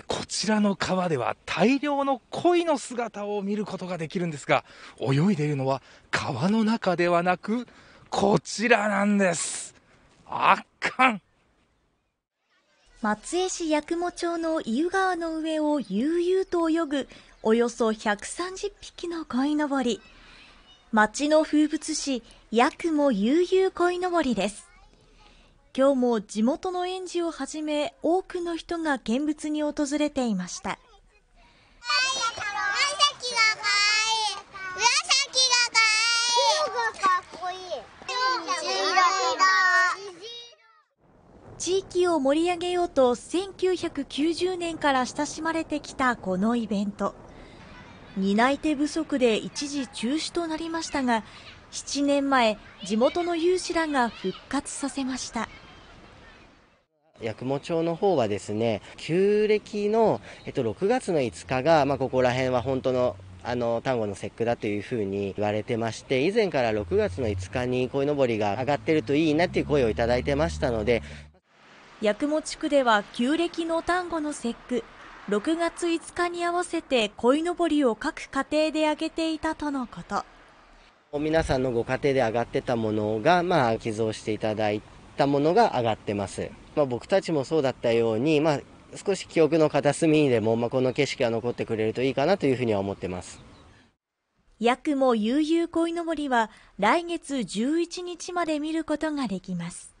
こちらの川では大量の鯉の姿を見ることができるんですが、泳いでいるのは川の中ではなく、こちらなんです。圧巻松江市八雲町の伊湯川の上を悠々と泳ぐ、およそ130匹の鯉のぼり。町の風物詩、八雲悠々鯉のぼりです。今日も地元の園児をはじめ多くの人が見物に訪れていました地域を盛り上げようと1990年から親しまれてきたこのイベント担い手不足で一時中止となりましたが7年前地元の有志らが復活させました八雲町の方はですね、旧暦の、えっと、6月の5日が、まあ、ここら辺は本当のあの、単語の節句だというふうに言われてまして、以前から6月の5日に鯉のぼりが上がってるといいなっていう声をいただいてましたので、八雲地区では旧暦の単語の節句、6月5日に合わせて鯉のぼりを各家庭で上げていたとのこと。皆さんのご家庭で上がってたものが、まあ、寄贈していただいたものが上がってます。まあ、僕たちもそうだったように、まあ、少し記憶の片隅にでも、まあ、この景色が残ってくれるといいかなというふうには思ってます。八雲悠々鯉のぼりは来月11日まで見ることができます。